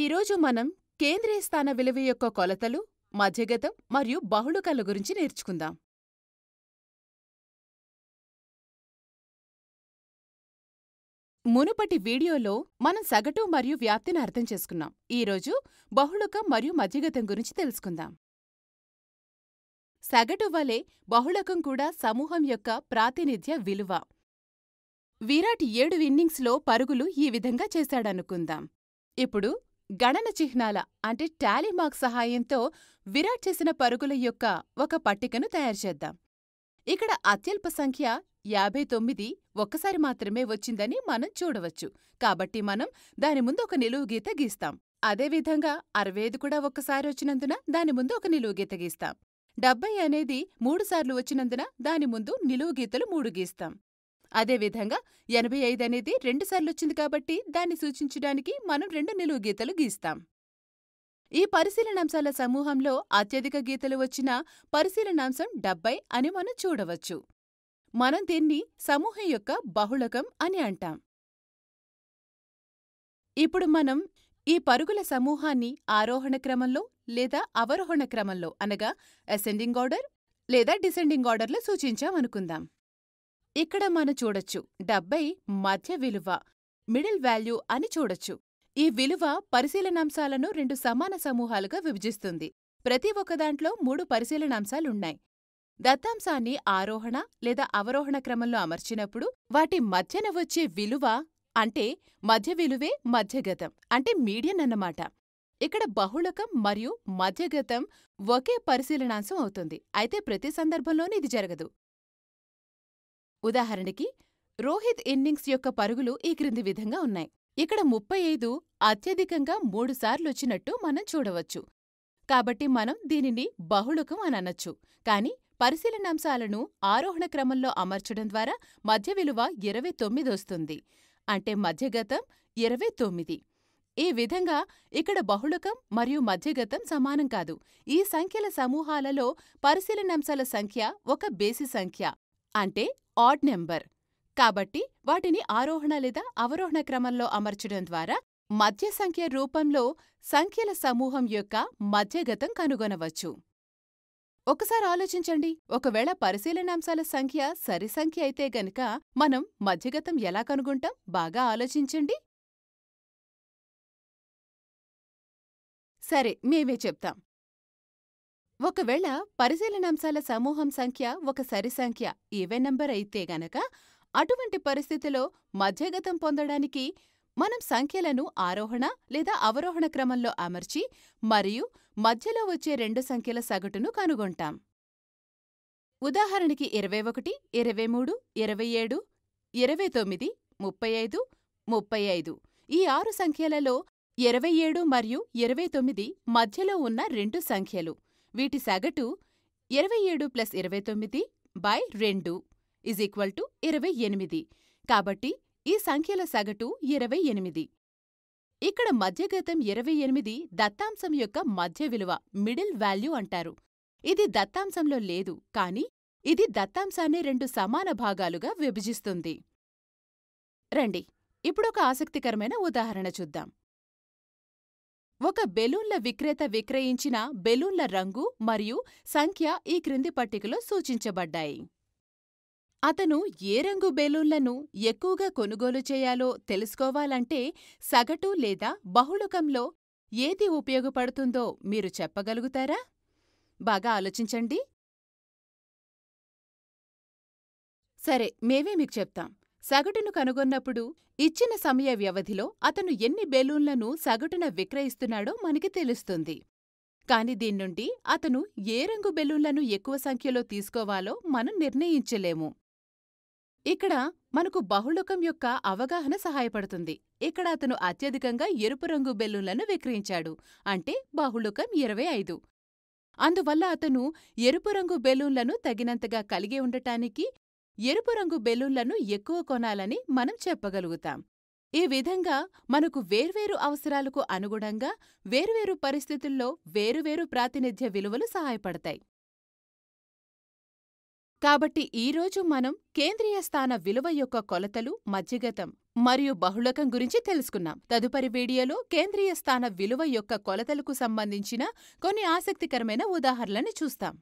ఈరోజు మనం కేంద్రీయ స్థాన విలువ యొక్క కొలతలు మధ్యగతం మరియు బహుళుకల గురించి నేర్చుకుందాం మునుపటి వీడియోలో మనం సగటు మరియు వ్యాప్తిని అర్థం చేసుకున్నాం ఈరోజు బహుళకం మరియు మధ్యగతం గురించి తెలుసుకుందాం సగటు వలె బహుళకం కూడా సమూహం యొక్క ప్రాతినిధ్య విలువ విరాట్ ఏడు ఇన్నింగ్స్లో పరుగులు ఈ విధంగా చేశాడనుకుందాం ఇప్పుడు గణన చిహ్నాల అంటే టాలీ మార్క్ సహాయంతో విరాట్ చేసిన పరుగుల యొక్క ఒక పట్టికను తయారుచేద్దాం ఇక్కడ అత్యల్ప సంఖ్య యాభై తొమ్మిది ఒక్కసారి మాత్రమే వచ్చిందని మనం చూడవచ్చు కాబట్టి మనం దాని ముందు ఒక నిలువు గీత గీస్తాం అదేవిధంగా అరవై ఐదు కూడా ఒక్కసారి వచ్చినందున దాని ముందు ఒక నిలువు గీత గీస్తాం డెబ్బై అనేది మూడుసార్లు వచ్చినందున దాని ముందు నిలువు గీతలు మూడు గీస్తాం అదేవిధంగా ఎనభై ఐదు అనేది రెండుసార్లు వచ్చింది కాబట్టి దాన్ని సూచించడానికి మనం రెండు నిలువు గీతలు గీస్తాం ఈ పరిశీలనాంశాల సమూహంలో అత్యధిక గీతలు వచ్చిన పరిశీలనాంశం డెబ్బై అని మనం చూడవచ్చు మనం దీన్ని సమూహం యొక్క బహుళకం అని అంటాం ఇప్పుడు మనం ఈ పరుగుల సమూహాన్ని ఆరోహణ క్రమంలో లేదా అవరోహణ క్రమంలో అనగా అసెండింగ్ ఆర్డర్ లేదా డిసెండింగ్ ఆర్డర్లో సూచించామనుకుందాం ఇక్కడ మనం చూడొచ్చు డెబ్బై మధ్య విలువ మిడిల్ వాల్యూ అని చూడొచ్చు ఈ విలువ పరిశీలనాంశాలను రెండు సమాన సమూహాలుగా విభజిస్తుంది ప్రతి ఒకదాంట్లో మూడు పరిశీలనాంశాలున్నాయి దత్తాంశాన్ని ఆరోహణ లేదా అవరోహణ క్రమంలో అమర్చినప్పుడు వాటి మధ్యన వచ్చే విలువ అంటే మధ్య విలువే మధ్యగతం అంటే మీడియన్ అన్నమాట ఇక్కడ బహుళకం మరియు మధ్యగతం ఒకే పరిశీలనాంశం అవుతుంది అయితే ప్రతి సందర్భంలోనూ ఇది జరగదు ఉదాహరణకి, రోహిత్ ఇన్నింగ్స్ యొక్క పరుగులు ఈ క్రింది విధంగా ఉన్నాయి. ఇక్కడ ముప్పై ఐదు అత్యధికంగా మూడుసార్లొచ్చినట్టు మనం చూడవచ్చు, కాబట్టి మనం దీనిని బహుళకం అననొచ్చు, కానీ పరిశీలనాంశాలను ఆరోహణ క్రమంలో అమర్చడం ద్వారా మధ్య విలువ ఇరవై తొమ్మిదొస్తుంది, అంటే మధ్యగతం ఇరవై తొమ్మిది. ఈ విధంగా ఇక్కడ బహుళకం మరియు మధ్యగతం సమానం కాదు, ఈ సంఖ్యల సమూహాలలో పరిశీలనాంశాల సంఖ్య ఒక బేసి సంఖ్య, అంటే ఆడ్ నెంబర్ కాబట్టి వాటిని ఆరోహణ లేదా అవరోహణ క్రమంలో అమర్చడం ద్వారా మధ్య సంఖ్య రూపంలో సంఖ్యల సమూహం యొక్క మధ్యగతం కనుగొనవచ్చు ఒకసారి ఆలోచించండి ఒకవేళ పరిశీలనాంశాల సంఖ్య సరి సంఖ్య అయితే గనుక మనం మధ్యగతం ఎలా కనుగొంటాం బాగా ఆలోచించండి సరే మేమే చెప్తాం ఒకవేళ పరిశీలనాంశాల సమూహం సంఖ్య ఒక సరి సంఖ్య ఈవెన్ నంబర్ అయితే గనక అటువంటి పరిస్థితిలో మధ్యగతం పొందడానికి మనం సంఖ్యలను ఆరోహణ లేదా అవరోహణ క్రమంలో అమర్చి మరియు మధ్యలో వచ్చే రెండు సంఖ్యల సగటును కనుగొంటాం ఉదాహరణకి ఇరవై ఒకటి ఇరవై మూడు ఇరవై ఏడు ఇరవై తొమ్మిది ముప్పై ఐదు ముప్పై ఐదు ఈ ఆరు సంఖ్యలలో ఇరవై ఏడు మరియు ఇరవై తొమ్మిది మధ్యలో ఉన్న రెండు సంఖ్యలు వీటి సగటు ఇరవై ఏడు ప్లస్ ఇరవై తొమ్మిది బై రెండు ఇజ్ ఈక్వల్ టు ఇరవై ఎనిమిది కాబట్టి ఈ సంఖ్యల సగటు ఇరవై ఎనిమిది ఇక్కడ మధ్యగతం ఇరవై ఎనిమిది దత్తాంశం యొక్క మధ్య విలువ మిడిల్ వాల్యూ అంటారు ఇది దత్తాంశంలో లేదు కాని ఇది దత్తాంశాన్ని రెండు సమాన భాగాలుగా విభజిస్తుంది రండి ఇప్పుడొక ఆసక్తికరమైన ఉదాహరణ చూద్దాం ఒక బెలూన్ల విక్రేత విక్రయించిన బెలూన్ల రంగు మరియు సంఖ్య ఈ క్రింది పట్టికలో సూచించబడ్డాయి అతను ఏ రంగు బెలూన్లను ఎక్కువగా కొనుగోలు చేయాలో తెలుసుకోవాలంటే సగటు లేదా బహుళకంలో ఏది ఉపయోగపడుతుందో మీరు చెప్పగలుగుతారా బాగా ఆలోచించండి సరే మేమే మీకు చెప్తాం సగటును కనుగొన్నప్పుడు ఇచ్చిన సమయ వ్యవధిలో అతను ఎన్ని బెలూన్లను సగటున విక్రయిస్తున్నాడో మనకి తెలుస్తుంది కాని దీన్నుండి అతను ఏ రంగు బెలూన్లను ఎక్కువ సంఖ్యలో తీసుకోవాలో మనం నిర్ణయించలేము ఇక్కడ మనకు బహుళకం యొక్క అవగాహన సహాయపడుతుంది ఇక్కడ అతను అత్యధికంగా ఎరుపు రంగు బెలూన్లను విక్రయించాడు అంటే బహుళకం ఇరవై ఐదు అందువల్ల అతను ఎరుపు రంగు బెలూన్లను తగినంతగా కలిగి ఉండటానికి ఎరుపు రంగు బెలూన్లను ఎక్కువ కొనాలని మనం చెప్పగలుగుతాం ఈ విధంగా మనకు వేర్వేరు అవసరాలకు అనుగుణంగా వేర్వేరు పరిస్థితుల్లో వేరువేరు ప్రాతినిధ్య విలువలు సహాయపడతాయి కాబట్టి ఈరోజు మనం కేంద్రీయ స్థాన విలువ యొక్క కొలతలు మధ్యగతం మరియు బహుళకం గురించి తెలుసుకున్నాం తదుపరి వీడియోలో కేంద్రీయ స్థాన విలువ యొక్క కొలతలకు సంబంధించిన కొన్ని ఆసక్తికరమైన ఉదాహరణలను చూస్తాం